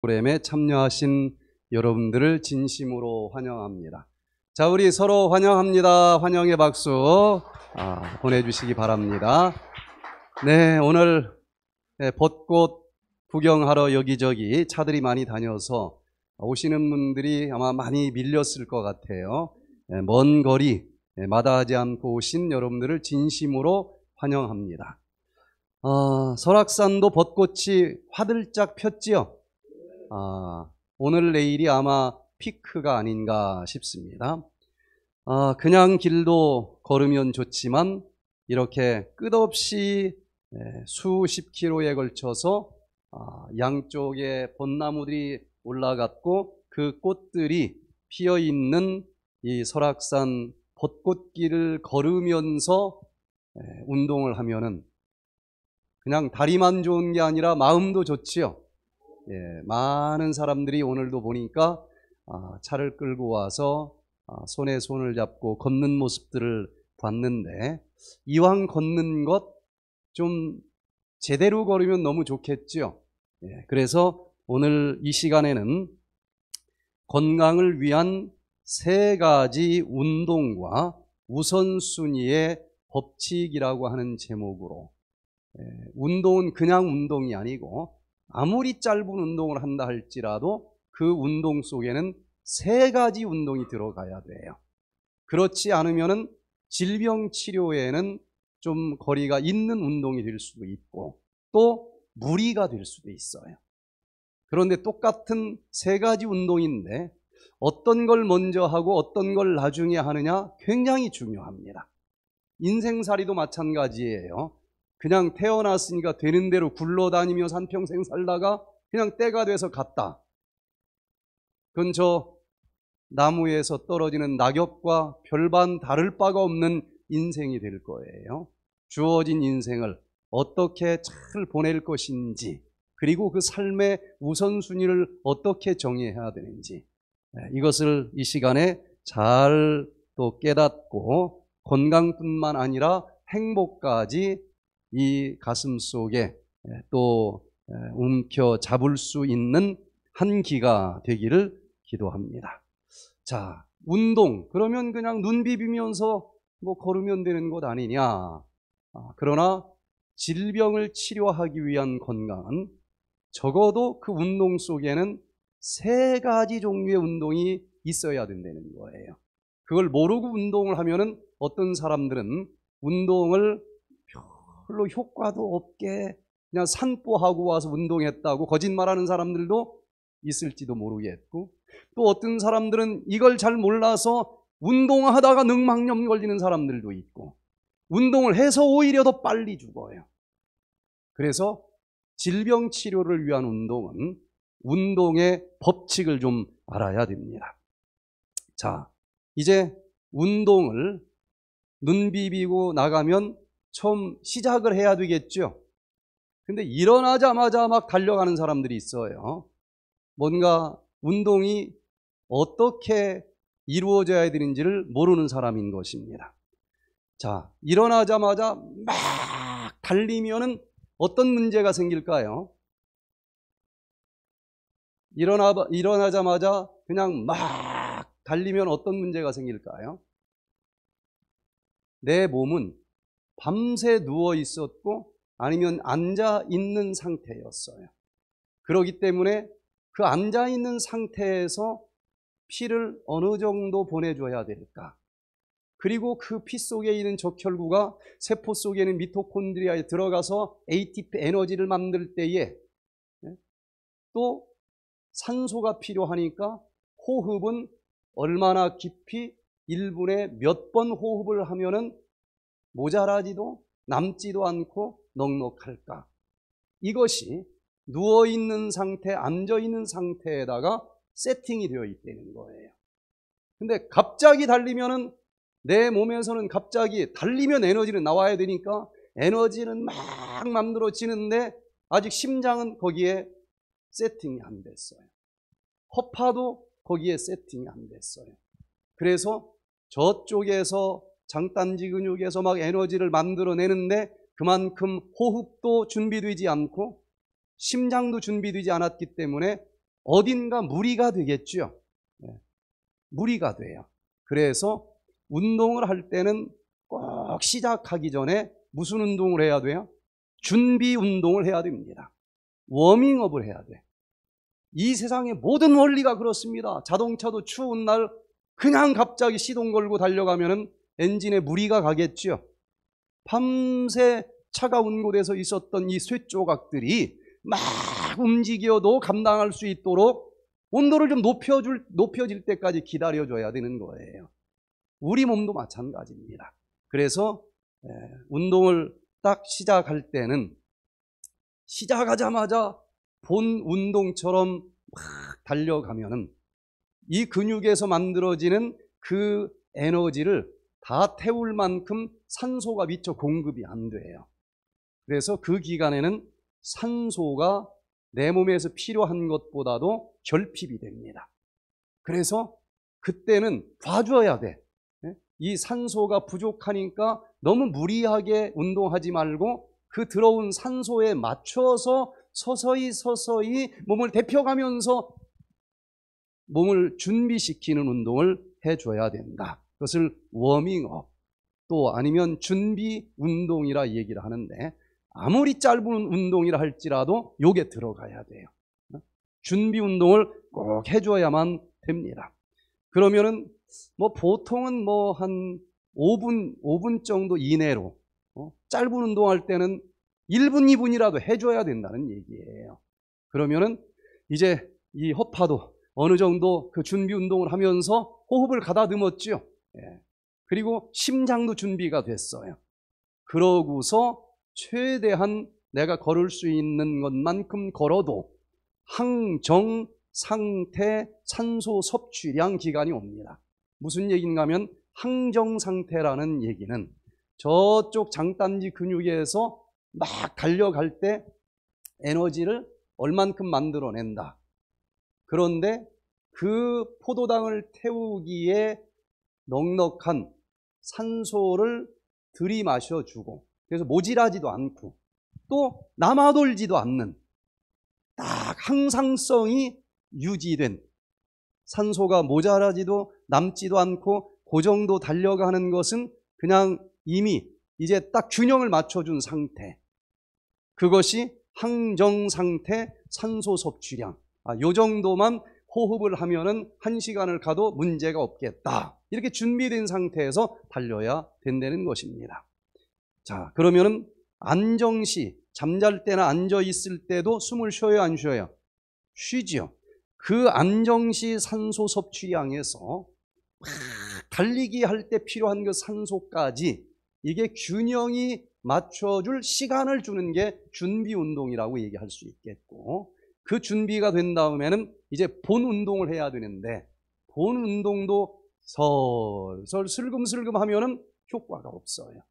프로그램에 참여하신 여러분들을 진심으로 환영합니다. 자, 우리 서로 환영합니다. 환영의 박수 아, 보내주시기 바랍니다. 네, 오늘 네, 벚꽃 구경하러 여기저기 차들이 많이 다녀서 오시는 분들이 아마 많이 밀렸을 것 같아요. 네, 먼 거리 네, 마다하지 않고 오신 여러분들을 진심으로 환영합니다. 어, 설악산도 벚꽃이 화들짝 폈지요. 아, 오늘 내일이 아마 피크가 아닌가 싶습니다. 아, 그냥 길도 걸으면 좋지만 이렇게 끝없이 예, 수십 킬로에 걸쳐서 아, 양쪽에 벚나무들이 올라갔고 그 꽃들이 피어 있는 이 설악산 벚꽃길을 걸으면서 예, 운동을 하면은 그냥 다리만 좋은 게 아니라 마음도 좋지요. 예, 많은 사람들이 오늘도 보니까 아, 차를 끌고 와서 아, 손에 손을 잡고 걷는 모습들을 봤는데 이왕 걷는 것 좀 제대로 걸으면 너무 좋겠죠. 예, 그래서 오늘 이 시간에는 건강을 위한 세 가지 운동과 우선순위의 법칙이라고 하는 제목으로 예, 운동은 그냥 운동이 아니고 아무리 짧은 운동을 한다 할지라도 그 운동 속에는 세 가지 운동이 들어가야 돼요. 그렇지 않으면 질병 치료에는 좀 거리가 있는 운동이 될 수도 있고 또 무리가 될 수도 있어요. 그런데 똑같은 세 가지 운동인데 어떤 걸 먼저 하고 어떤 걸 나중에 하느냐 굉장히 중요합니다. 인생살이도 마찬가지예요. 그냥 태어났으니까 되는 대로 굴러다니며 산평생 살다가 그냥 때가 돼서 갔다. 그건 저 나무에서 떨어지는 낙엽과 별반 다를 바가 없는 인생이 될 거예요. 주어진 인생을 어떻게 잘 보낼 것인지, 그리고 그 삶의 우선순위를 어떻게 정해야 되는지, 네, 이것을 이 시간에 잘 또 깨닫고 건강뿐만 아니라 행복까지 이 가슴 속에 예, 또 예, 움켜 잡을 수 있는 한 기가 되기를 기도합니다. 자, 운동. 그러면 그냥 눈 비비면서 뭐 걸으면 되는 것 아니냐. 아, 그러나 질병을 치료하기 위한 건강은 적어도 그 운동 속에는 세 가지 종류의 운동이 있어야 된다는 거예요. 그걸 모르고 운동을 하면은 어떤 사람들은 운동을 별로 효과도 없게 그냥 산보하고 와서 운동했다고 거짓말하는 사람들도 있을지도 모르겠고 또 어떤 사람들은 이걸 잘 몰라서 운동하다가 늑망염 걸리는 사람들도 있고 운동을 해서 오히려 더 빨리 죽어요. 그래서 질병 치료를 위한 운동은 운동의 법칙을 좀 알아야 됩니다. 자, 이제 운동을 눈 비비고 나가면 처음 시작을 해야 되겠죠. 근데 일어나자마자 막 달려가는 사람들이 있어요. 뭔가 운동이 어떻게 이루어져야 되는지를 모르는 사람인 것입니다. 자, 일어나자마자 막 달리면은 어떤 문제가 생길까요? 일어나, 일어나자마자 그냥 막 달리면 어떤 문제가 생길까요? 내 몸은 밤새 누워 있었고 아니면 앉아 있는 상태였어요. 그러기 때문에 그 앉아 있는 상태에서 피를 어느 정도 보내줘야 될까? 그리고 그 피 속에 있는 적혈구가 세포 속에 있는 미토콘드리아에 들어가서 ATP 에너지를 만들 때에 네, 또 산소가 필요하니까 호흡은 얼마나 깊이 1분에 몇 번 호흡을 하면은 모자라지도 남지도 않고 넉넉할까? 이것이 누워있는 상태, 앉아있는 상태에다가 세팅이 되어 있다는 거예요. 근데 갑자기 달리면은 내 몸에서는 갑자기 달리면 에너지는 나와야 되니까 에너지는 막 만들어지는데 아직 심장은 거기에 세팅이 안 됐어요. 허파도 거기에 세팅이 안 됐어요. 그래서 저쪽에서 장딴지 근육에서 막 에너지를 만들어내는데 그만큼 호흡도 준비되지 않고 심장도 준비되지 않았기 때문에 어딘가 무리가 되겠죠. 예, 무리가 돼요. 그래서 운동을 할 때는 꼭 시작하기 전에 무슨 운동을 해야 돼요? 준비 운동을 해야 됩니다. 워밍업을 해야 돼. 이 세상의 모든 원리가 그렇습니다. 자동차도 추운 날 그냥 갑자기 시동 걸고 달려가면은 엔진에 무리가 가겠죠. 밤새 차가운 곳에서 있었던 이쇳조각들이막 움직여도 감당할 수 있도록 온도를 좀 높여줄, 높여질 때까지 기다려줘야 되는 거예요. 우리 몸도 마찬가지입니다. 그래서 예, 운동을 딱 시작할 때는 시작하자마자 본 운동처럼 막 달려가면은 이 근육에서 만들어지는 그 에너지를 다 태울 만큼 산소가 미처 공급이 안 돼요. 그래서 그 기간에는 산소가 내 몸에서 필요한 것보다도 결핍이 됩니다. 그래서 그때는 봐줘야 돼. 예? 이 산소가 부족하니까 너무 무리하게 운동하지 말고 그 들어온 산소에 맞춰서 서서히 서서히 몸을 대표가면서 몸을 준비시키는 운동을 해줘야 된다. 그것을 워밍업 또 아니면 준비 운동이라 얘기를 하는데 아무리 짧은 운동이라 할지라도 요게 들어가야 돼요. 준비 운동을 꼭 해줘야만 됩니다. 그러면은 뭐 보통은 뭐 한 5분, 5분 정도 이내로 어? 짧은 운동할 때는 1분, 2분이라도 해줘야 된다는 얘기예요. 그러면은 이제 이 허파도 어느 정도 그 준비 운동을 하면서 호흡을 가다듬었지요. 예. 그리고 심장도 준비가 됐어요. 그러고서 최대한 내가 걸을 수 있는 것만큼 걸어도 항정 상태 산소 섭취량 기간이 옵니다. 무슨 얘기인가 하면 항정 상태라는 얘기는 저쪽 장단지 근육에서 막 달려갈 때 에너지를 얼만큼 만들어낸다. 그런데 그 포도당을 태우기에 넉넉한 산소를 들이마셔 주고 그래서 모질하지도 않고 또 남아돌지도 않는 딱 항상성이 유지된 산소가 모자라지도 남지도 않고 그 정도 달려가는 것은 그냥 이미 이제 딱 균형을 맞춰준 상태 그것이 항정 상태 산소 섭취량 아, 요 정도만 호흡을 하면은 한 시간을 가도 문제가 없겠다. 이렇게 준비된 상태에서 달려야 된다는 것입니다. 자, 그러면은 안정시, 잠잘 때나 앉아 있을 때도 숨을 쉬어요, 안 쉬어요? 쉬지요. 그 안정시 산소 섭취량에서 달리기 할 때 필요한 그 산소까지 이게 균형이 맞춰줄 시간을 주는 게 준비 운동이라고 얘기할 수 있겠고 그 준비가 된 다음에는 이제 본 운동을 해야 되는데 본 운동도 설설 슬금슬금 하면은 효과가 없어요.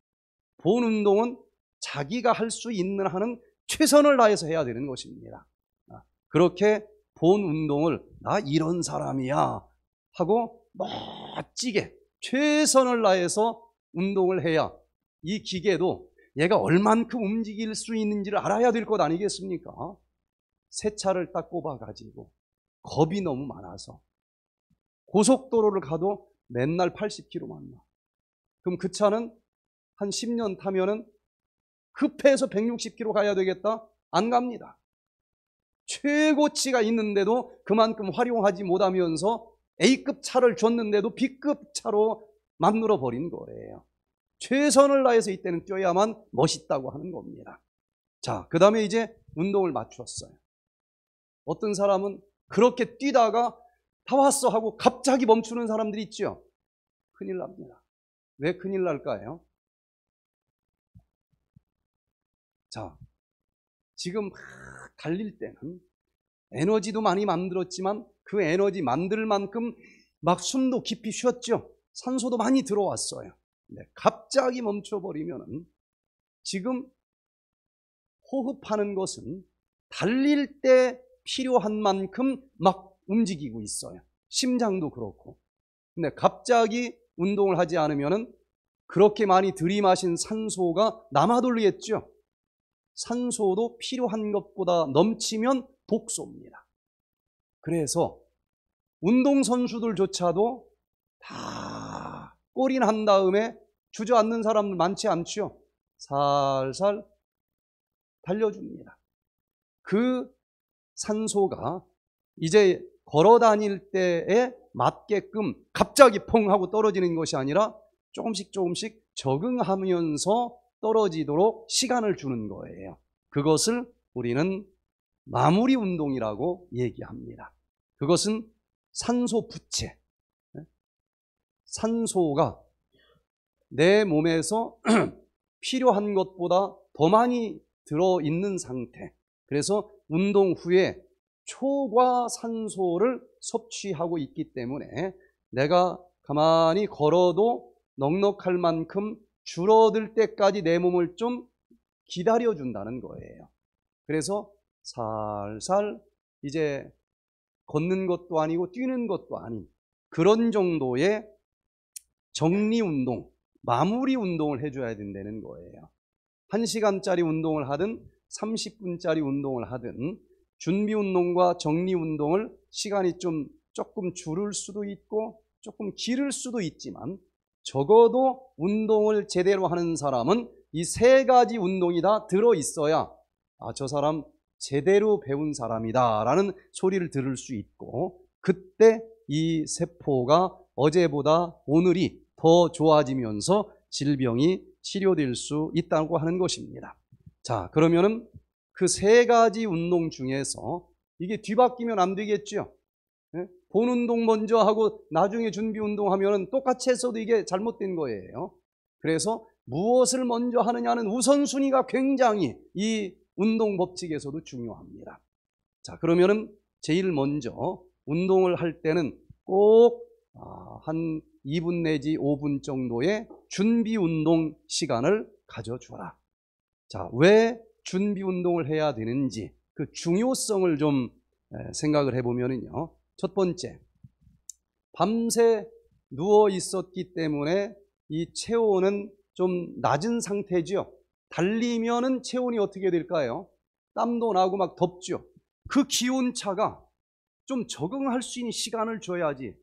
본 운동은 자기가 할 수 있는 하는 최선을 다해서 해야 되는 것입니다. 아, 그렇게 본 운동을 나 이런 사람이야 하고 멋지게 최선을 다해서 운동을 해야 이 기계도 얘가 얼만큼 움직일 수 있는지를 알아야 될 것 아니겠습니까? 새 차를 딱 꼽아가지고 겁이 너무 많아서. 고속도로를 가도 맨날 80km만 나. 그럼 그 차는 한 10년 타면은 급해서 160km 가야 되겠다? 안 갑니다. 최고치가 있는데도 그만큼 활용하지 못하면서 A급 차를 줬는데도 B급 차로 만들어 버린 거예요. 최선을 다해서 이때는 뛰어야만 멋있다고 하는 겁니다. 자, 그 다음에 이제 운동을 맞추었어요 어떤 사람은 그렇게 뛰다가 다 왔어 하고 갑자기 멈추는 사람들이 있죠. 큰일 납니다. 왜 큰일 날까요? 자, 지금 달릴 때는 에너지도 많이 만들었지만 그 에너지 만들 만큼 막 숨도 깊이 쉬었죠. 산소도 많이 들어왔어요. 근 갑자기 멈춰버리면 지금 호흡하는 것은 달릴 때 필요한 만큼 막 움직이고 있어요. 심장도 그렇고. 근데 갑자기 운동을 하지 않으면 그렇게 많이 들이마신 산소가 남아돌리겠죠. 산소도 필요한 것보다 넘치면 독소입니다. 그래서 운동선수들조차도 다 꼬린 한 다음에 주저앉는 사람들 많지 않죠. 살살 달려줍니다. 그 산소가 이제 걸어 다닐 때에 맞게끔 갑자기 퐁 하고 떨어지는 것이 아니라 조금씩 조금씩 적응하면서 떨어지도록 시간을 주는 거예요. 그것을 우리는 마무리 운동이라고 얘기합니다. 그것은 산소 부채. 네? 산소가 내 몸에서 필요한 것보다 더 많이 들어있는 상태. 그래서 운동 후에 초과산소를 섭취하고 있기 때문에 내가 가만히 걸어도 넉넉할 만큼 줄어들 때까지 내 몸을 좀 기다려준다는 거예요. 그래서 살살 이제 걷는 것도 아니고 뛰는 것도 아닌 그런 정도의 정리 운동, 마무리 운동을 해줘야 된다는 거예요. 1시간짜리 운동을 하든 30분짜리 운동을 하든 준비 운동과 정리 운동을 시간이 좀 조금 줄을 수도 있고 조금 길을 수도 있지만 적어도 운동을 제대로 하는 사람은 이 세 가지 운동이 다 들어 있어야 아, 저 사람 제대로 배운 사람이다 라는 소리를 들을 수 있고 그때 이 세포가 어제보다 오늘이 더 좋아지면서 질병이 치료될 수 있다고 하는 것입니다. 자, 그러면은 그 세 가지 운동 중에서 이게 뒤바뀌면 안 되겠죠. 예? 본 운동 먼저 하고 나중에 준비 운동 하면은 똑같이 했어도 이게 잘못된 거예요. 그래서 무엇을 먼저 하느냐는 우선순위가 굉장히 이 운동 법칙에서도 중요합니다. 자, 그러면은 제일 먼저 운동을 할 때는 꼭한 아, 2분 내지 5분 정도의 준비 운동 시간을 가져주라. 자, 왜 준비 운동을 해야 되는지 그 중요성을 좀 생각을 해보면요첫 번째, 밤새 누워 있었기 때문에 이 체온은 좀 낮은 상태지요. 달리면은 체온이 어떻게 될까요? 땀도 나고 막 덥죠. 그 기온 차가 좀 적응할 수 있는 시간을 줘야지.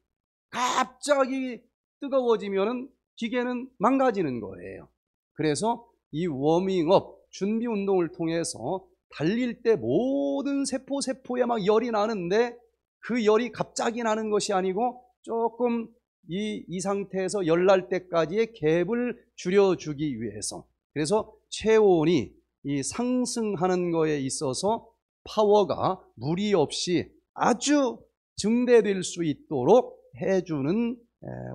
갑자기 뜨거워지면은 기계는 망가지는 거예요. 그래서 이 워밍업 준비 운동을 통해서 달릴 때 모든 세포 세포에 막 열이 나는데 그 열이 갑자기 나는 것이 아니고 조금 이, 이 상태에서 열 날 때까지의 갭을 줄여주기 위해서 그래서 체온이 이 상승하는 거에 있어서 파워가 무리 없이 아주 증대될 수 있도록 해주는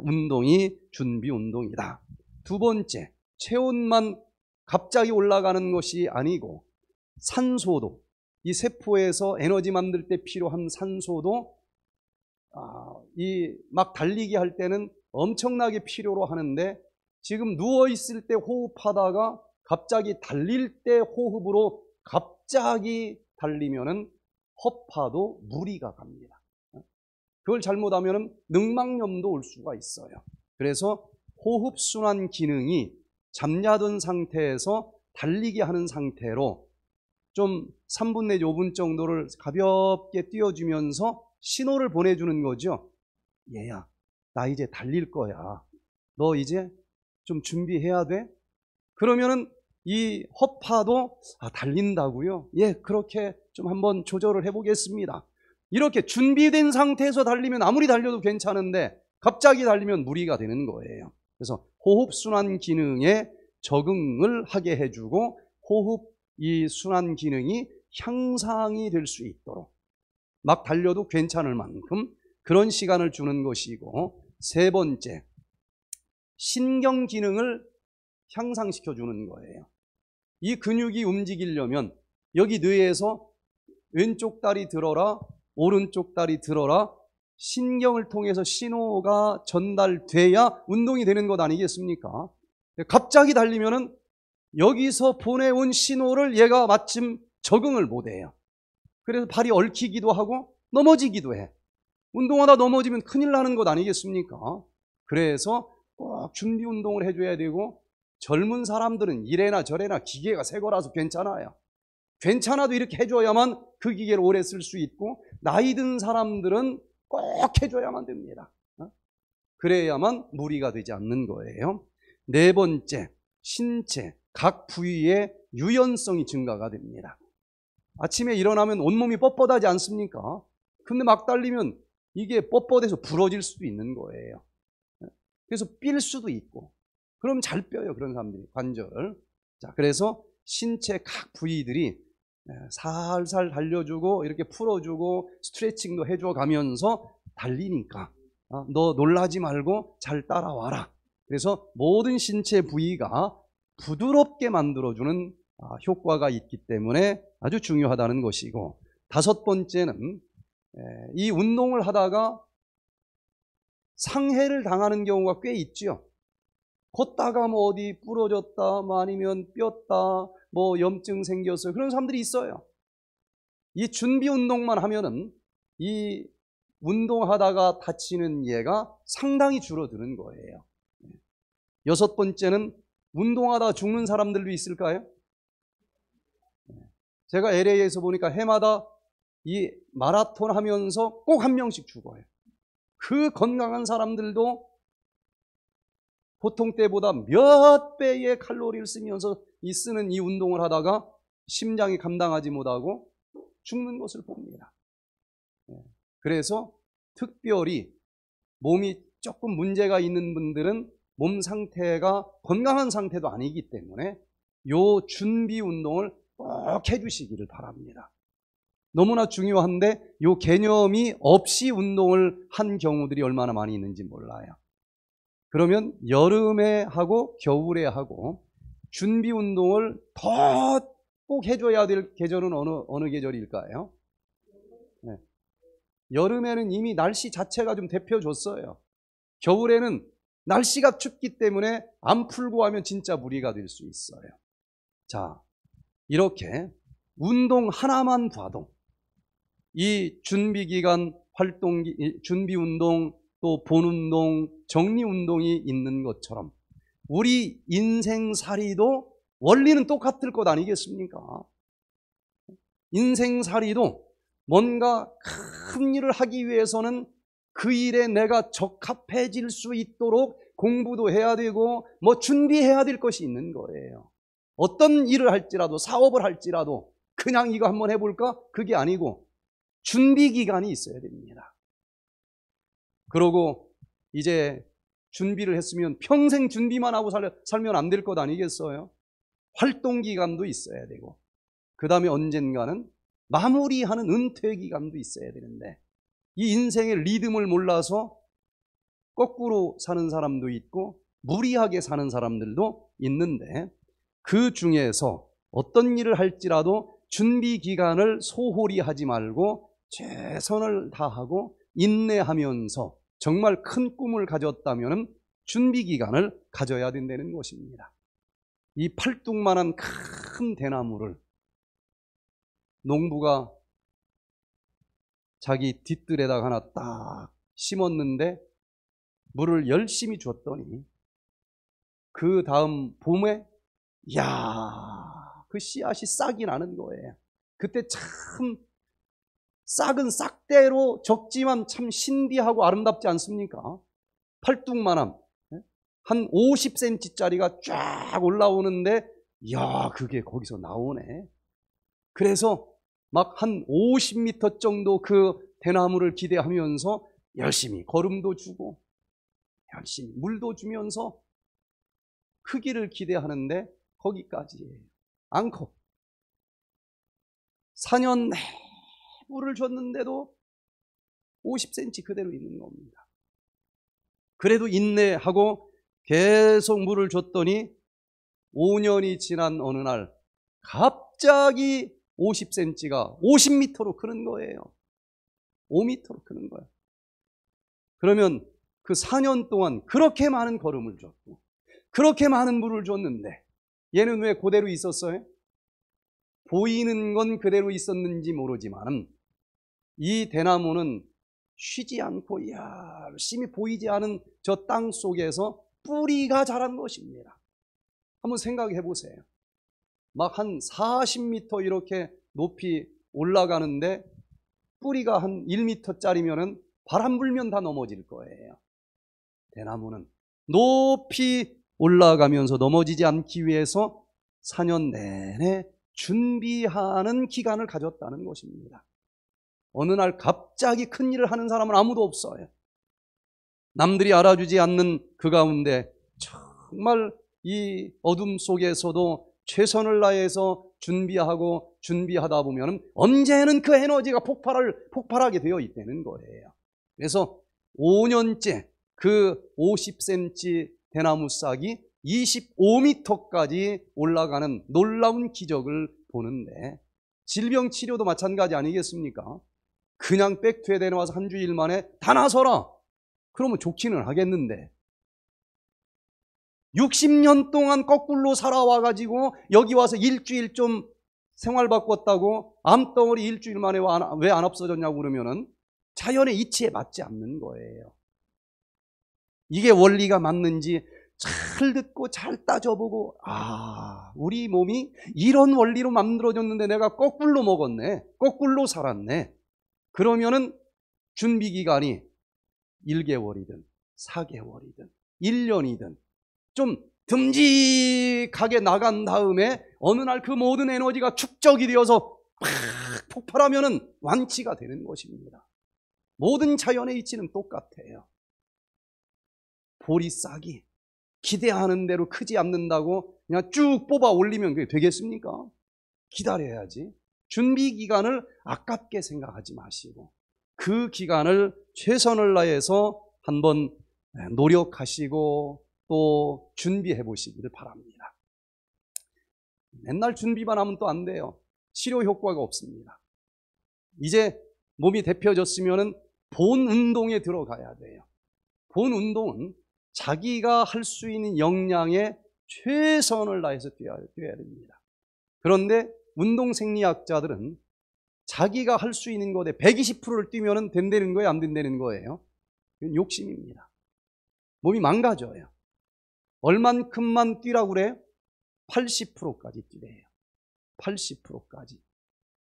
운동이 준비 운동이다. 두 번째, 체온만 갑자기 올라가는 것이 아니고 산소도 이 세포에서 에너지 만들 때 필요한 산소도 아, 이막 달리기 할 때는 엄청나게 필요로 하는데 지금 누워 있을 때 호흡하다가 갑자기 달릴 때 호흡으로 갑자기 달리면은 허파도 무리가 갑니다. 그걸 잘못하면 은 늑막염도 올 수가 있어요. 그래서 호흡순환 기능이 잠자던 상태에서 달리기 하는 상태로 좀 3분 내 5분 정도를 가볍게 뛰어주면서 신호를 보내주는 거죠. 얘야, 나 이제 달릴 거야. 너 이제 좀 준비해야 돼. 그러면은 이 허파도 아, 달린다고요? 예, 그렇게 좀 한번 조절을 해보겠습니다. 이렇게 준비된 상태에서 달리면 아무리 달려도 괜찮은데 갑자기 달리면 무리가 되는 거예요. 그래서 호흡순환 기능에 적응을 하게 해주고 호흡 이 순환 기능이 향상이 될 수 있도록 막 달려도 괜찮을 만큼 그런 시간을 주는 것이고 세 번째 신경 기능을 향상시켜 주는 거예요. 이 근육이 움직이려면 여기 뇌에서 왼쪽 다리 들어라 오른쪽 다리 들어라 신경을 통해서 신호가 전달돼야 운동이 되는 것 아니겠습니까? 갑자기 달리면은 여기서 보내온 신호를 얘가 마침 적응을 못해요. 그래서 발이 얽히기도 하고 넘어지기도 해. 운동하다 넘어지면 큰일 나는 것 아니겠습니까? 그래서 꼭 준비 운동을 해줘야 되고 젊은 사람들은 이래나 저래나 기계가 새 거라서 괜찮아요. 괜찮아도 이렇게 해줘야만 그 기계를 오래 쓸 수 있고 나이 든 사람들은 꼭 해줘야만 됩니다. 어? 그래야만 무리가 되지 않는 거예요. 네 번째, 신체 각 부위의 유연성이 증가가 됩니다. 아침에 일어나면 온몸이 뻣뻣하지 않습니까? 근데 막 달리면 이게 뻣뻣해서 부러질 수도 있는 거예요. 어? 그래서 삘 수도 있고. 그럼 잘 뼈요, 그런 사람들이. 관절. 자, 그래서 신체 각 부위들이 예, 살살 달려주고 이렇게 풀어주고 스트레칭도 해줘 가면서 달리니까 어, 너 놀라지 말고 잘 따라와라. 그래서 모든 신체 부위가 부드럽게 만들어주는 아, 효과가 있기 때문에 아주 중요하다는 것이고 다섯 번째는 예, 이 운동을 하다가 상해를 당하는 경우가 꽤있죠 걷다가 뭐 어디 부러졌다, 뭐 아니면 뼈다, 뭐 염증 생겨서 그런 사람들이 있어요. 이 준비 운동만 하면은 이 운동하다가 다치는 예가 상당히 줄어드는 거예요. 예. 여섯 번째는 운동하다 죽는 사람들도 있을까요? 예. 제가 LA에서 보니까 해마다 이 마라톤 하면서 꼭 한 명씩 죽어요. 그 건강한 사람들도 보통 때보다 몇 배의 칼로리를 쓰면서 이 쓰는 이 운동을 하다가 심장이 감당하지 못하고 죽는 것을 봅니다. 예. 그래서 특별히 몸이 조금 문제가 있는 분들은 몸 상태가 건강한 상태도 아니기 때문에 요 준비 운동을 꼭 해주시기를 바랍니다. 너무나 중요한데 요 개념이 없이 운동을 한 경우들이 얼마나 많이 있는지 몰라요. 그러면 여름에 하고 겨울에 하고 준비 운동을 더 꼭 해줘야 될 계절은 어느, 어느 계절일까요? 네. 여름에는 이미 날씨 자체가 좀대표졌어요 겨울에는 날씨가 춥기 때문에 안 풀고 하면 진짜 무리가 될 수 있어요. 자, 이렇게 운동 하나만 봐도 이 준비 기간 활동, 준비 운동, 또 본 운동, 정리 운동이 있는 것처럼 우리 인생살이도 원리는 똑같을 것 아니겠습니까? 인생살이도 뭔가 큰 일을 하기 위해서는 그 일에 내가 적합해질 수 있도록 공부도 해야 되고 뭐 준비해야 될 것이 있는 거예요. 어떤 일을 할지라도 사업을 할지라도 그냥 이거 한번 해볼까? 그게 아니고 준비 기간이 있어야 됩니다. 그러고 이제 준비를 했으면 평생 준비만 하고 살, 살면 안 될 것 아니겠어요? 활동기간도 있어야 되고, 그 다음에 언젠가는 마무리하는 은퇴기간도 있어야 되는데, 이 인생의 리듬을 몰라서 거꾸로 사는 사람도 있고, 무리하게 사는 사람들도 있는데, 그 중에서 어떤 일을 할지라도 준비 기간을 소홀히 하지 말고, 최선을 다하고, 인내하면서 정말 큰 꿈을 가졌다면 준비 기간을 가져야 된다는 것입니다. 이 팔뚝만한 큰 대나무를 농부가 자기 뒤뜰에다가 하나 딱 심었는데 물을 열심히 줬더니 그 다음 봄에 야그 씨앗이 싹이 나는 거예요. 그때 참 싹은 싹대로 적지만 참 신비하고 아름답지 않습니까? 팔뚝만함. 예? 한 50cm짜리가 쫙 올라오는데, 야 그게 거기서 나오네. 그래서 막 한 50m 정도 그 대나무를 기대하면서 열심히 걸음도 주고, 열심히 물도 주면서 크기를 기대하는데 거기까지예요. 앙컷. 4년 뿔을 줬는데도 50cm 그대로 있는 겁니다. 그래도 인내하고 계속 물을 줬더니 5년이 지난 어느 날 갑자기 50cm가 50m로 크는 거예요. 5m로 크는 거예요 그러면 그 4년 동안 그렇게 많은 걸음을 줬고 그렇게 많은 물을 줬는데 얘는 왜 그대로 있었어요? 보이는 건 그대로 있었는지 모르지만 이 대나무는 쉬지 않고 열심히 보이지 않은 저 땅 속에서 뿌리가 자란 것입니다. 한번 생각해 보세요. 막 한 40m 이렇게 높이 올라가는데 뿌리가 한 1m짜리면은 바람 불면 다 넘어질 거예요. 대나무는 높이 올라가면서 넘어지지 않기 위해서 4년 내내 준비하는 기간을 가졌다는 것입니다. 어느 날 갑자기 큰 일을 하는 사람은 아무도 없어요. 남들이 알아주지 않는 그 가운데 정말 이 어둠 속에서도 최선을 다해서 준비하고 준비하다 보면 언제는 그 에너지가 폭발을, 폭발하게 되어 있다는 거예요. 그래서 5년째 그 50cm 대나무 싹이 25m까지 올라가는 놀라운 기적을 보는데 질병 치료도 마찬가지 아니겠습니까? 그냥 백투에 내려와서 한 주일 만에 다 나서라. 그러면 좋기는 하겠는데 60년 동안 거꾸로 살아와가지고 여기 와서 일주일 좀 생활 바꿨다고 암덩어리 일주일 만에 왜 안 없어졌냐고 그러면은 자연의 이치에 맞지 않는 거예요. 이게 원리가 맞는지 잘 듣고 잘 따져보고 아 우리 몸이 이런 원리로 만들어졌는데 내가 거꾸로 먹었네 거꾸로 살았네 그러면은 준비 기간이 1개월이든 4개월이든 1년이든 좀 듬직하게 나간 다음에 어느 날 그 모든 에너지가 축적이 되어서 팍 폭발하면은 완치가 되는 것입니다. 모든 자연의 이치는 똑같아요. 볼이 싹이 기대하는 대로 크지 않는다고 그냥 쭉 뽑아 올리면 그게 되겠습니까? 기다려야지. 준비 기간을 아깝게 생각하지 마시고 그 기간을 최선을 다해서 한번 노력하시고 또 준비해 보시기를 바랍니다. 맨날 준비만 하면 또 안 돼요. 치료 효과가 없습니다. 이제 몸이 대표졌으면본 운동에 들어가야 돼요. 본 운동은 자기가 할 수 있는 역량에 최선을 다해서 뛰어야, 됩니다. 그런데 운동 생리학자들은 자기가 할 수 있는 것에 120%를 뛰면 된다는 거예요? 안 된다는 거예요? 이건 욕심입니다. 몸이 망가져요. 얼만큼만 뛰라고 그래? 요 80%까지 뛰래요. 80%까지.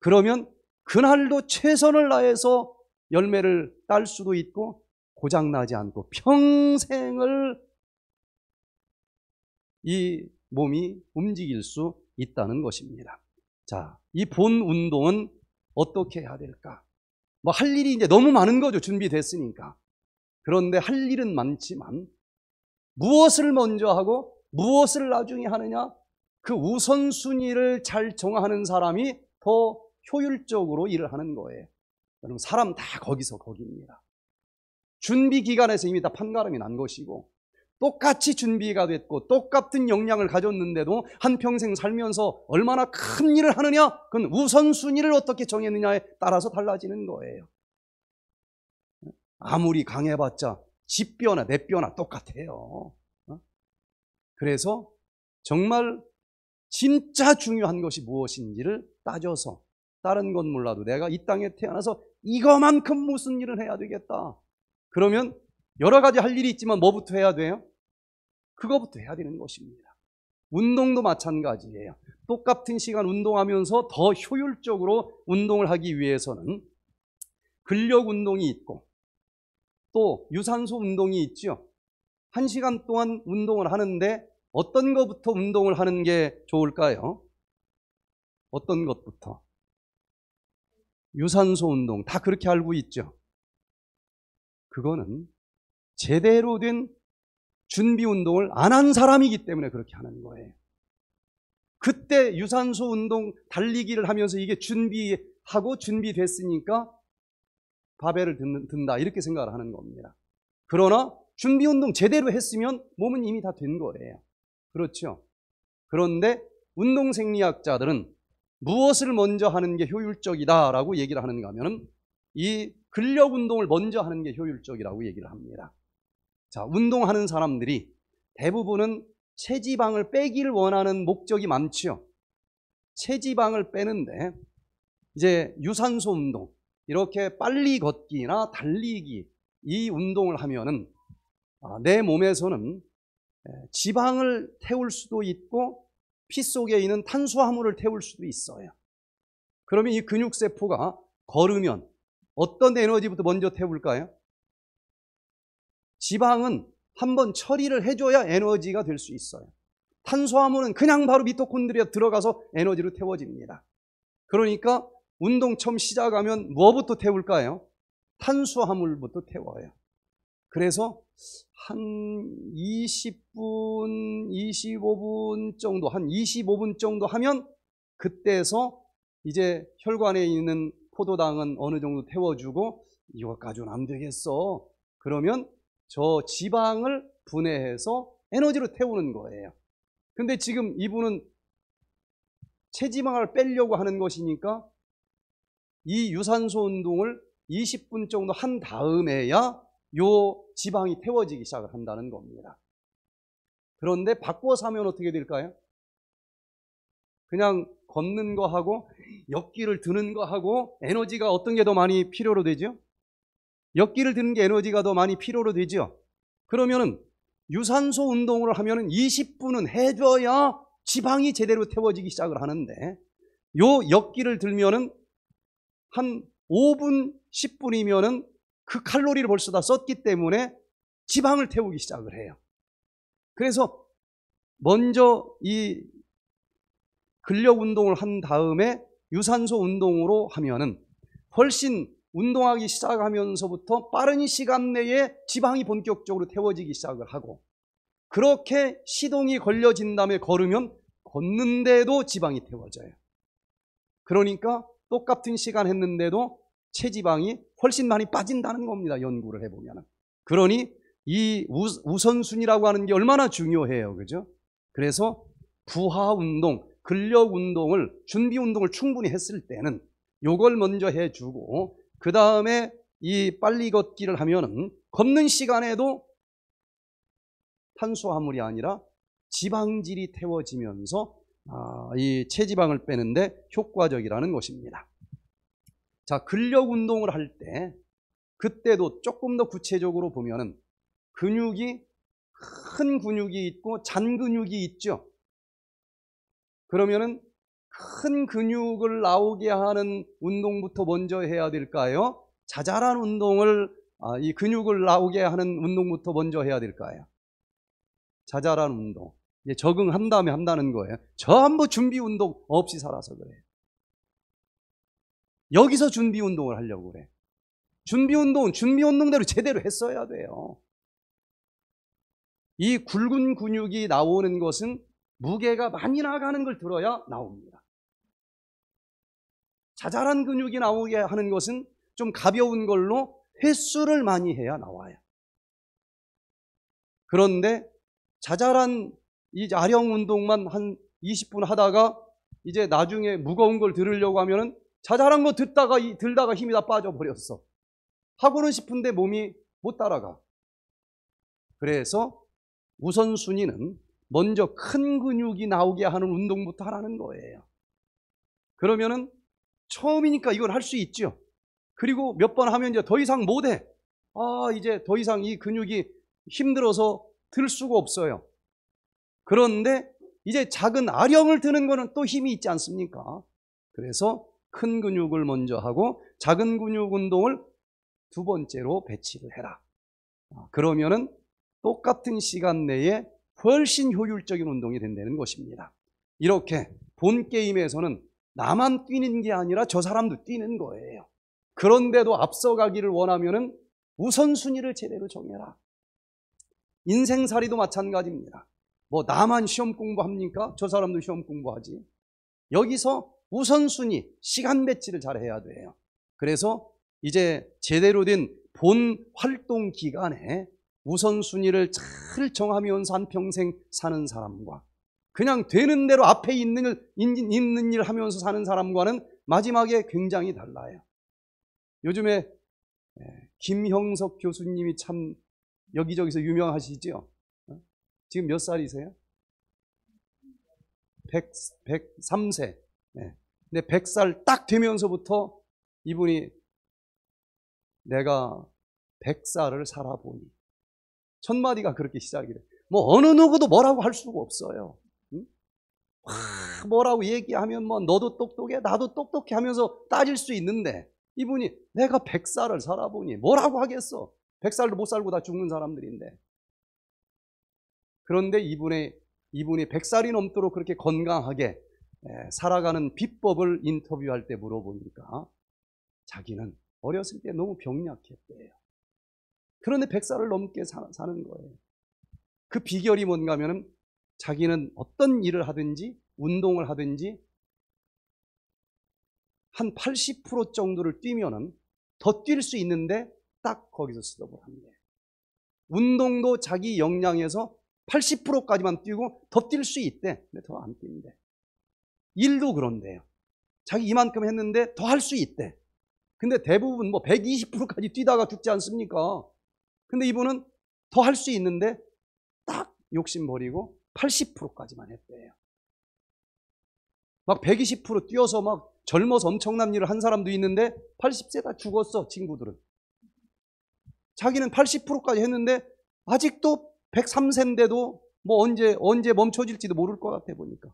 그러면 그날도 최선을 다해서 열매를 딸 수도 있고 고장나지 않고 평생을 이 몸이 움직일 수 있다는 것입니다. 자, 이 본 운동은 어떻게 해야 될까? 뭐 할 일이 이제 너무 많은 거죠. 준비됐으니까. 그런데 할 일은 많지만 무엇을 먼저 하고 무엇을 나중에 하느냐? 그 우선순위를 잘 정하는 사람이 더 효율적으로 일을 하는 거예요. 여러분, 사람 다 거기서 거기입니다. 준비 기간에서 이미 다 판가름이 난 것이고, 똑같이 준비가 됐고 똑같은 역량을 가졌는데도 한평생 살면서 얼마나 큰 일을 하느냐 그건 우선순위를 어떻게 정했느냐에 따라서 달라지는 거예요 아무리 강해봤자 집 뼈나 내 뼈나 똑같아요 어? 그래서 정말 진짜 중요한 것이 무엇인지를 따져서 다른 건 몰라도 내가 이 땅에 태어나서 이거만큼 무슨 일을 해야 되겠다 그러면 여러 가지 할 일이 있지만 뭐부터 해야 돼요? 그거부터 해야 되는 것입니다. 운동도 마찬가지예요. 똑같은 시간 운동하면서 더 효율적으로 운동을 하기 위해서는 근력 운동이 있고 또 유산소 운동이 있죠. 한 시간 동안 운동을 하는데 어떤 것부터 운동을 하는 게 좋을까요? 어떤 것부터? 유산소 운동 다 그렇게 알고 있죠. 그거는 제대로 된 준비 운동을 안 한 사람이기 때문에 그렇게 하는 거예요. 그때 유산소 운동 달리기를 하면서 이게 준비하고 준비됐으니까 바벨을 듣는, 든다 이렇게 생각을 하는 겁니다. 그러나 준비 운동 제대로 했으면 몸은 이미 다 된 거예요. 그렇죠? 그런데 운동 생리학자들은 무엇을 먼저 하는 게 효율적이다라고 얘기를 하는가 하면은 이 근력 운동을 먼저 하는 게 효율적이라고 얘기를 합니다. 자, 운동하는 사람들이 대부분은 체지방을 빼기를 원하는 목적이 많지요. 체지방을 빼는데 이제 유산소 운동 이렇게 빨리 걷기나 달리기 이 운동을 하면은 아, 내 몸에서는 지방을 태울 수도 있고 피 속에 있는 탄수화물을 태울 수도 있어요. 그러면 이 근육세포가 걸으면 어떤 에너지부터 먼저 태울까요? 지방은 한번 처리를 해줘야 에너지가 될 수 있어요. 탄수화물은 그냥 바로 미토콘드리아 들어가서 에너지로 태워집니다. 그러니까 운동 처음 시작하면 뭐부터 태울까요? 탄수화물부터 태워요. 그래서 한 20분, 25분 정도, 한 25분 정도 하면 그때서 이제 혈관에 있는 포도당은 어느 정도 태워주고 이거까지는 안 되겠어. 그러면 저 지방을 분해해서 에너지로 태우는 거예요. 근데 지금 이분은 체지방을 뺄려고 하는 것이니까 이 유산소 운동을 20분 정도 한 다음에야 요 지방이 태워지기 시작을 한다는 겁니다. 그런데 바꿔서 하면 어떻게 될까요? 그냥 걷는 거 하고 역기를 드는 거 하고 에너지가 어떤 게 더 많이 필요로 되죠? 역기를 드는 게 에너지가 더 많이 필요로 되죠. 그러면은 유산소 운동을 하면은 20분은 해줘야 지방이 제대로 태워지기 시작을 하는데 요 역기를 들면은 한 5분, 10분이면은 그 칼로리를 벌써 다 썼기 때문에 지방을 태우기 시작을 해요. 그래서 먼저 이 근력 운동을 한 다음에 유산소 운동으로 하면은 훨씬 운동하기 시작하면서부터 빠른 시간 내에 지방이 본격적으로 태워지기 시작을 하고 그렇게 시동이 걸려진 다음에 걸으면 걷는데도 지방이 태워져요. 그러니까 똑같은 시간 했는데도 체지방이 훨씬 많이 빠진다는 겁니다. 연구를 해보면. 그러니 이 우선순위라고 하는 게 얼마나 중요해요. 그죠? 그래서 부하 운동, 근력 운동을, 준비 운동을 충분히 했을 때는 요걸 먼저 해주고 그 다음에 이 빨리 걷기를 하면은 걷는 시간에도 탄수화물이 아니라 지방질이 태워지면서 아, 이 체지방을 빼는데 효과적이라는 것입니다. 자, 근력 운동을 할 때 그때도 조금 더 구체적으로 보면은 근육이 큰 근육이 있고 잔 근육이 있죠. 그러면은 큰 근육을 나오게 하는 운동부터 먼저 해야 될까요? 자잘한 운동을 아, 이 근육을 나오게 하는 운동부터 먼저 해야 될까요? 자잘한 운동. 예, 적응한 다음에 한다는 거예요. 전부 준비 운동 없이 살아서 그래요. 여기서 준비 운동을 하려고 그래. 준비 운동은 준비 운동대로 제대로 했어야 돼요. 이 굵은 근육이 나오는 것은 무게가 많이 나가는 걸 들어야 나옵니다. 자잘한 근육이 나오게 하는 것은 좀 가벼운 걸로 횟수를 많이 해야 나와요. 그런데 자잘한 이 아령 운동만 한 20분 하다가 이제 나중에 무거운 걸 들으려고 하면은 자잘한 거 듣다가 들다가 힘이 다 빠져버렸어. 하고는 싶은데 몸이 못 따라가. 그래서 우선순위는 먼저 큰 근육이 나오게 하는 운동부터 하라는 거예요. 그러면은 처음이니까 이걸 할 수 있죠. 그리고 몇 번 하면 이제 더 이상 못해. 아, 이제 더 이상 이 근육이 힘들어서 들 수가 없어요. 그런데 이제 작은 아령을 드는 거는 또 힘이 있지 않습니까? 그래서 큰 근육을 먼저 하고 작은 근육 운동을 두 번째로 배치를 해라. 아, 그러면은 똑같은 시간 내에 훨씬 효율적인 운동이 된다는 것입니다. 이렇게 본 게임에서는 나만 뛰는 게 아니라 저 사람도 뛰는 거예요. 그런데도 앞서가기를 원하면 우선순위를 제대로 정해라. 인생살이도 마찬가지입니다. 뭐 나만 시험 공부합니까? 저 사람도 시험 공부하지. 여기서 우선순위, 시간 배치를 잘 해야 돼요. 그래서 이제 제대로 된 본 활동 기간에 우선순위를 잘 정하면서 한평생 사는 사람과 그냥 되는 대로 앞에 있는 일, 있는 일 하면서 사는 사람과는 마지막에 굉장히 달라요. 요즘에 예, 김형석 교수님이 참 여기저기서 유명하시죠? 어? 지금 몇 살이세요? 100, 103세. 예. 근데 100살 딱 되면서부터 이분이 내가 100살을 살아보니. 첫마디가 그렇게 시작이 래뭐 어느 누구도 뭐라고 할 수가 없어요. 뭐라고 얘기하면 뭐 너도 똑똑해 나도 똑똑해 하면서 따질 수 있는데 이분이 내가 백살을 살아보니 뭐라고 하겠어 백살도 못 살고 다 죽는 사람들인데 그런데 이분의 이분이 백살이 넘도록 그렇게 건강하게 예, 살아가는 비법을 인터뷰할 때 물어보니까 자기는 어렸을 때 너무 병약했대요. 그런데 백살을 넘게 사, 는 거예요. 그 비결이 뭔가 하면 자기는 어떤 일을 하든지 운동을 하든지 한 80% 정도를 뛰면은 더 뛸 수 있는데 딱 거기서 스톱을 합니다. 운동도 자기 역량에서 80%까지만 뛰고 더 뛸 수 있대. 근데 더 안 뛴대. 일도 그런데요. 자기 이만큼 했는데 더 할 수 있대. 근데 대부분 뭐 120%까지 뛰다가 죽지 않습니까? 근데 이분은 더 할 수 있는데 딱 욕심 버리고 80%까지만 했대요. 막 120% 뛰어서 막 젊어서 엄청난 일을 한 사람도 있는데 80세 다 죽었어, 친구들은. 자기는 80%까지 했는데 아직도 103세인데도 뭐 언제, 언제 멈춰질지도 모를 것 같아 보니까.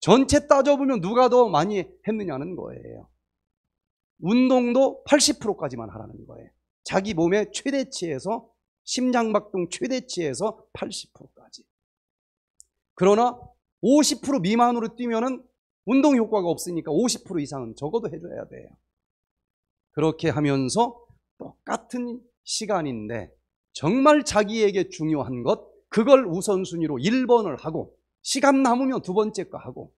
전체 따져보면 누가 더 많이 했느냐는 거예요. 운동도 80%까지만 하라는 거예요. 자기 몸의 최대치에서 심장박동 최대치에서 80%. 그러나 50% 미만으로 뛰면은 운동 효과가 없으니까 50% 이상은 적어도 해줘야 돼요. 그렇게 하면서 똑같은 시간인데 정말 자기에게 중요한 것, 그걸 우선순위로 1번을 하고 시간 남으면 두 번째 거 하고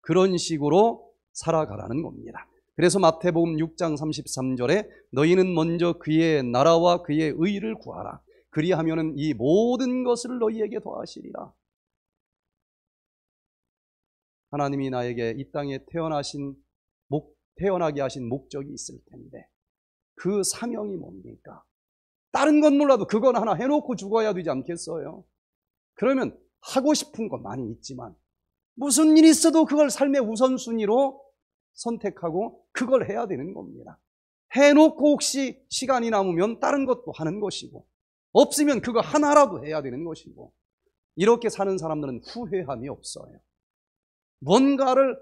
그런 식으로 살아가라는 겁니다. 그래서 마태복음 6장 33절에 너희는 먼저 그의 나라와 그의 의를 구하라. 그리하면이 모든 것을 너희에게 더하시리라. 하나님이 나에게 이 땅에 태어나신 목, 태어나게 하신 목적이 있을 텐데 그 사명이 뭡니까? 다른 건 몰라도 그건 하나 해놓고 죽어야 되지 않겠어요? 그러면 하고 싶은 건 많이 있지만 무슨 일이 있어도 그걸 삶의 우선순위로 선택하고 그걸 해야 되는 겁니다. 해놓고 혹시 시간이 남으면 다른 것도 하는 것이고 없으면 그거 하나라도 해야 되는 것이고 이렇게 사는 사람들은 후회함이 없어요. 뭔가를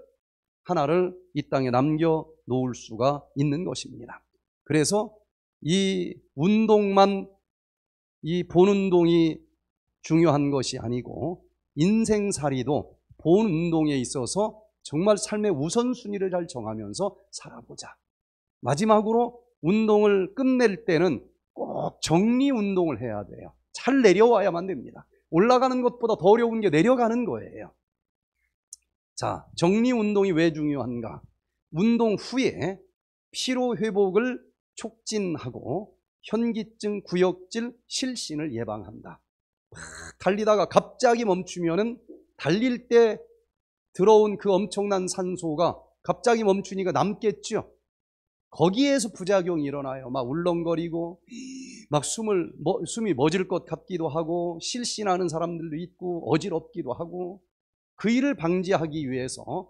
하나를 이 땅에 남겨 놓을 수가 있는 것입니다. 그래서 이 운동만 이 본 운동이 중요한 것이 아니고 인생살이도 본 운동에 있어서 정말 삶의 우선순위를 잘 정하면서 살아보자. 마지막으로 운동을 끝낼 때는 꼭 정리 운동을 해야 돼요. 잘 내려와야만 됩니다. 올라가는 것보다 더 어려운 게 내려가는 거예요. 자, 정리운동이 왜 중요한가? 운동 후에 피로회복을 촉진하고 현기증, 구역질, 실신을 예방한다. 막 달리다가 갑자기 멈추면은 달릴 때 들어온 그 엄청난 산소가 갑자기 멈추니까 남겠죠. 거기에서 부작용이 일어나요. 막 울렁거리고 막 숨을 뭐, 숨이 멎을 것 같기도 하고 실신하는 사람들도 있고 어지럽기도 하고 그 일을 방지하기 위해서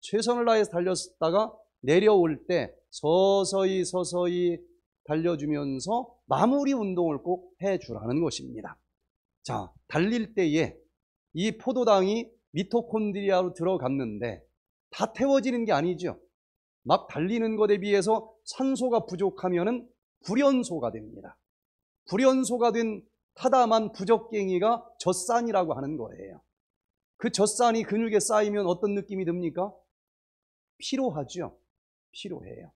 최선을 다해서 달렸다가 내려올 때 서서히 서서히 달려주면서 마무리 운동을 꼭 해주라는 것입니다. 자, 달릴 때에 이 포도당이 미토콘드리아로 들어갔는데 다 태워지는 게 아니죠. 막 달리는 것에 비해서 산소가 부족하면 불연소가 됩니다. 불연소가 된 타다만 부적갱이가 젖산이라고 하는 거예요. 그 젖산이 근육에 쌓이면 어떤 느낌이 듭니까? 피로하죠. 피로해요.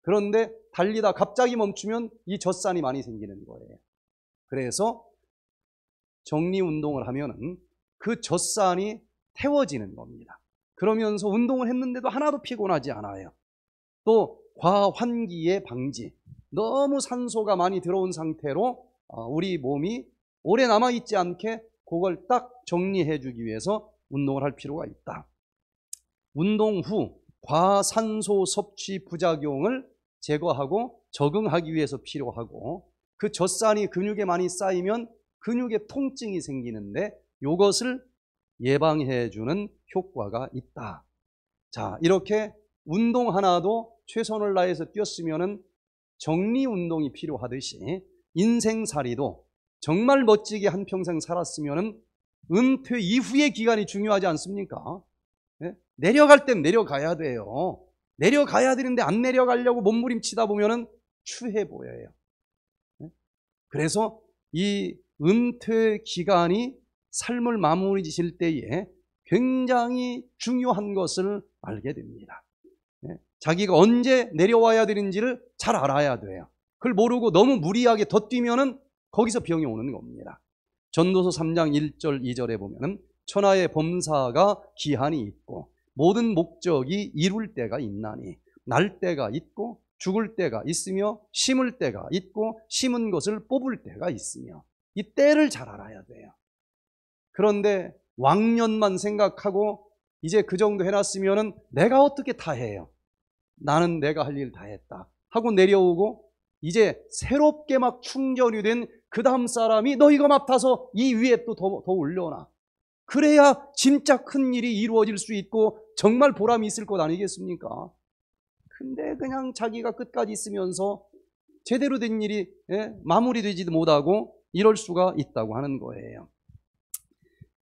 그런데 달리다 갑자기 멈추면 이 젖산이 많이 생기는 거예요. 그래서 정리 운동을 하면은 그 젖산이 태워지는 겁니다. 그러면서 운동을 했는데도 하나도 피곤하지 않아요. 또 과환기의 방지. 너무 산소가 많이 들어온 상태로 어, 우리 몸이 오래 남아있지 않게 그걸 딱 정리해 주기 위해서 운동을 할 필요가 있다. 운동 후 과산소 섭취 부작용을 제거하고 적응하기 위해서 필요하고 그 젖산이 근육에 많이 쌓이면 근육에 통증이 생기는데 이것을 예방해 주는 효과가 있다. 자, 이렇게 운동 하나도 최선을 다해서 뛰었으면은 정리 운동이 필요하듯이 인생살이도 정말 멋지게 한평생 살았으면 은퇴 이후의 기간이 중요하지 않습니까? 네? 내려갈 땐 내려가야 돼요. 내려가야 되는데 안 내려가려고 몸부림치다 보면 추해 보여요. 네? 그래서 이 은퇴 기간이 삶을 마무리 지실 때에 굉장히 중요한 것을 알게 됩니다. 네? 자기가 언제 내려와야 되는지를 잘 알아야 돼요. 그걸 모르고 너무 무리하게 덧뛰면은 거기서 병이 오는 겁니다. 전도서 3장 1절 2절에 보면 천하의 범사가 기한이 있고 모든 목적이 이룰 때가 있나니 날 때가 있고 죽을 때가 있으며 심을 때가 있고 심은 것을 뽑을 때가 있으며 이 때를 잘 알아야 돼요. 그런데 왕년만 생각하고 이제 그 정도 해놨으면 내가 어떻게 다 해요? 나는 내가 할 일 다 했다 하고 내려오고 이제 새롭게 막 충전이 된그 다음 사람이 너 이거 맡아서 이 위에 또 더 더 올려놔. 그래야 진짜 큰 일이 이루어질 수 있고 정말 보람이 있을 것 아니겠습니까? 근데 그냥 자기가 끝까지 있으면서 제대로 된 일이 예? 마무리되지도 못하고 이럴 수가 있다고 하는 거예요.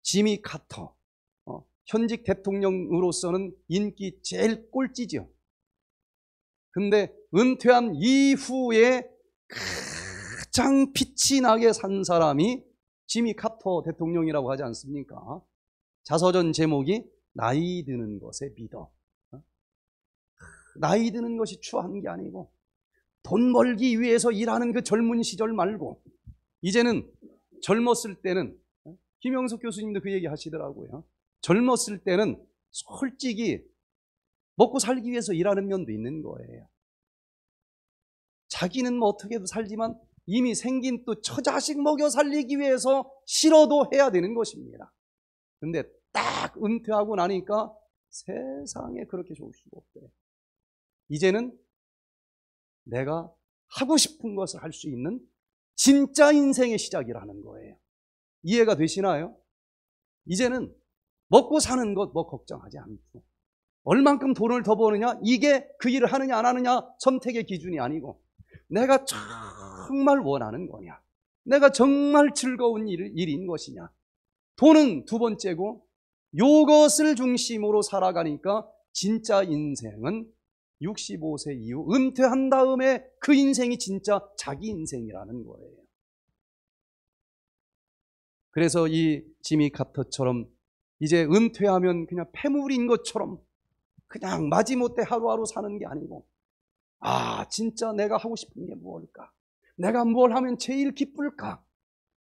지미 카터 어, 현직 대통령으로서는 인기 제일 꼴찌죠. 근데 은퇴한 이후에 가장 빛이 나게 산 사람이 지미 카터 대통령이라고 하지 않습니까? 자서전 제목이 나이 드는 것에 믿어. 어? 나이 드는 것이 추한 게 아니고 돈 벌기 위해서 일하는 그 젊은 시절 말고 이제는 젊었을 때는 어? 김영석 교수님도 그 얘기 하시더라고요. 젊었을 때는 솔직히 먹고 살기 위해서 일하는 면도 있는 거예요. 자기는 뭐 어떻게든 살지만 이미 생긴 또 처자식 먹여 살리기 위해서 싫어도 해야 되는 것입니다. 근데 딱 은퇴하고 나니까 세상에 그렇게 좋을 수가 없대. 이제는 내가 하고 싶은 것을 할 수 있는 진짜 인생의 시작이라는 거예요. 이해가 되시나요? 이제는 먹고 사는 것 뭐 걱정하지 않고 얼만큼 돈을 더 버느냐 이게 그 일을 하느냐 안 하느냐 선택의 기준이 아니고 내가 정말 원하는 거냐? 내가 정말 즐거운 일, 일인 것이냐? 돈은 두 번째고 요것을 중심으로 살아가니까 진짜 인생은 65세 이후 은퇴한 다음에 그 인생이 진짜 자기 인생이라는 거예요. 그래서 이 지미 카터처럼 이제 은퇴하면 그냥 폐물인 것처럼 그냥 마지못해 하루하루 사는 게 아니고 아, 진짜 내가 하고 싶은 게무 뭘까? 내가 뭘 하면 제일 기쁠까?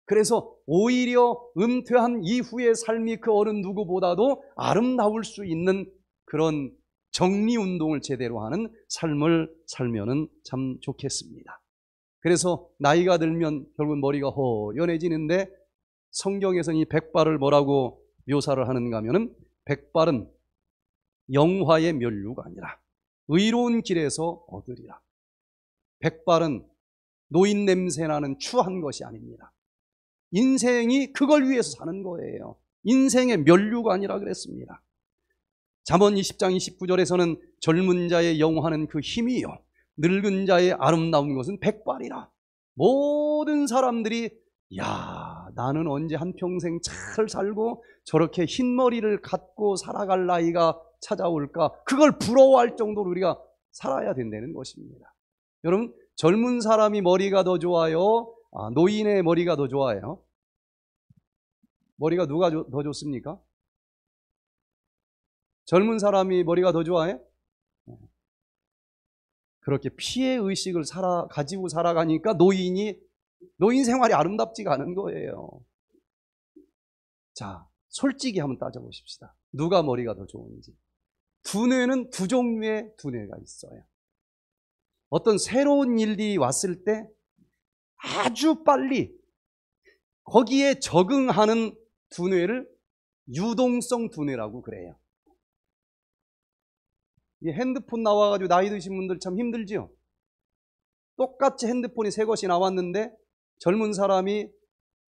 그래서 오히려 은퇴한 이후의 삶이 그 어느 누구보다도 아름다울 수 있는 그런 정리 운동을 제대로 하는 삶을 살면은 참 좋겠습니다. 그래서 나이가 들면 결국 머리가 허연해지는데 성경에서는 이 백발을 뭐라고 묘사를 하는가 하면은 백발은 영화의 면류가 아니라 의로운 길에서 얻으리라. 백발은 노인 냄새 나는 추한 것이 아닙니다. 인생이 그걸 위해서 사는 거예요. 인생의 면류관이라 그랬습니다. 잠언 20장 29절에서는 젊은 자의 영화는 그 힘이요. 늙은 자의 아름다운 것은 백발이라. 모든 사람들이 야 나는 언제 한평생 잘 살고 저렇게 흰머리를 갖고 살아갈 나이가 찾아올까? 그걸 부러워할 정도로 우리가 살아야 된다는 것입니다. 여러분, 젊은 사람이 머리가 더 좋아요? 아, 노인의 머리가 더 좋아요? 머리가 누가 더 좋습니까? 젊은 사람이 머리가 더좋아요 그렇게 피해 의식을 살아, 가지고 살아가니까 노인이 노인 생활이 아름답지가 않은 거예요. 자, 솔직히 한번 따져보십시다. 누가 머리가 더 좋은지. 두뇌는 두 종류의 두뇌가 있어요. 어떤 새로운 일이 왔을 때 아주 빨리 거기에 적응하는 두뇌를 유동성 두뇌라고 그래요. 이 핸드폰 나와가지고 나이 드신 분들 참 힘들지요? 똑같이 핸드폰이 새 것이 나왔는데 젊은 사람이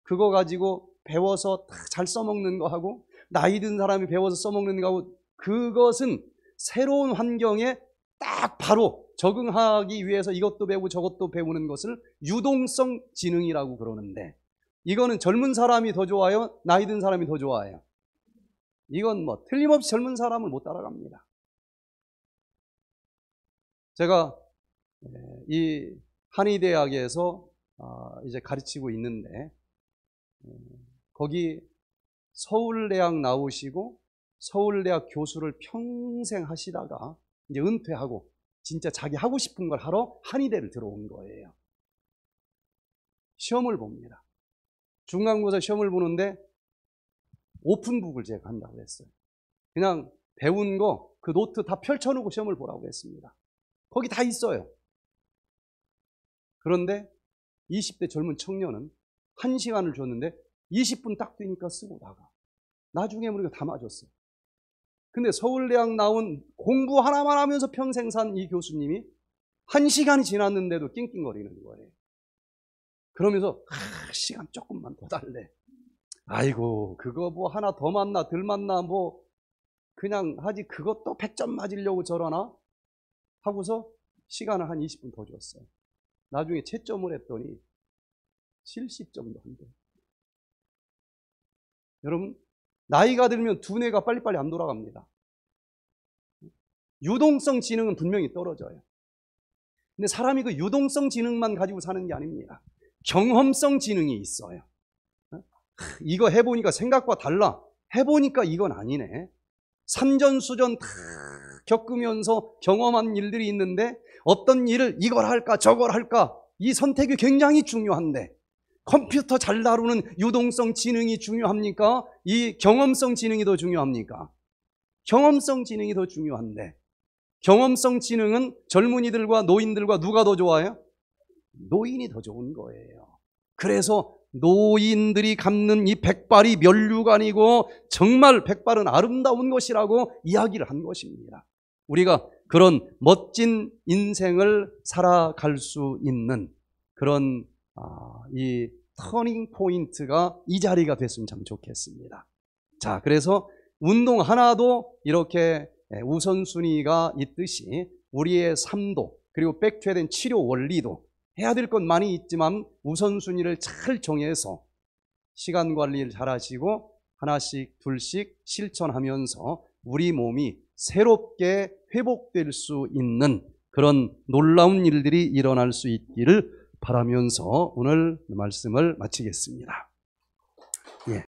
그거 가지고 배워서 다 잘 써먹는 거하고 나이 든 사람이 배워서 써먹는 거하고 그것은 새로운 환경에 딱 바로 적응하기 위해서 이것도 배우고 저것도 배우는 것을 유동성 지능이라고 그러는데 이거는 젊은 사람이 더 좋아요? 나이 든 사람이 더 좋아요? 이건 뭐 틀림없이 젊은 사람을 못 따라갑니다. 제가 예, 이 한의대학에서 어, 이제 가르치고 있는데 예, 거기 서울대학 나오시고 서울대학 교수를 평생 하시다가 이제 은퇴하고 진짜 자기 하고 싶은 걸 하러 한의대를 들어온 거예요. 시험을 봅니다. 중간고사 시험을 보는데 오픈북을 제가 한다고 했어요. 그냥 배운 거 그 노트 다 펼쳐놓고 시험을 보라고 했습니다. 거기 다 있어요. 그런데 20대 젊은 청년은 한 시간을 줬는데 20분 딱 되니까 쓰고 나가. 나중에 우리가 다 맞았어. 근데 서울대학 나온 공부 하나만 하면서 평생 산 이 교수님이 한 시간이 지났는데도 낑낑거리는 거예요. 그러면서 아, 시간 조금만 더 달래. 아이고 그거 뭐 하나 더 맞나 덜 맞나 뭐 그냥 하지 그것도 100점 맞으려고 저러나 하고서 시간을 한 20분 더 줬어요. 나중에 채점을 했더니 70점도 안 돼. 여러분, 나이가 들면 두뇌가 빨리빨리 안 돌아갑니다. 유동성 지능은 분명히 떨어져요. 근데 사람이 그 유동성 지능만 가지고 사는 게 아닙니다. 경험성 지능이 있어요. 어? 이거 해보니까 생각과 달라. 해보니까 이건 아니네. 산전수전 다 겪으면서 경험한 일들이 있는데 어떤 일을 이걸 할까 저걸 할까 이 선택이 굉장히 중요한데 컴퓨터 잘 다루는 유동성 지능이 중요합니까? 이 경험성 지능이 더 중요합니까? 경험성 지능이 더 중요한데 경험성 지능은 젊은이들과 노인들과 누가 더 좋아요? 노인이 더 좋은 거예요. 그래서 노인들이 갖는 이 백발이 면류관이고 정말 백발은 아름다운 것이라고 이야기를 한 것입니다. 우리가 그런 멋진 인생을 살아갈 수 있는 그런 아, 이 터닝 포인트가 이 자리가 됐으면 참 좋겠습니다. 자, 그래서 운동 하나도 이렇게 예, 우선순위가 있듯이 우리의 삶도 그리고 백퇴된 치료 원리도 해야 될 건 많이 있지만 우선순위를 잘 정해서 시간 관리를 잘 하시고 하나씩 둘씩 실천하면서 우리 몸이 새롭게 회복될 수 있는 그런 놀라운 일들이 일어날 수 있기를 바라면서 오늘 말씀을 마치겠습니다.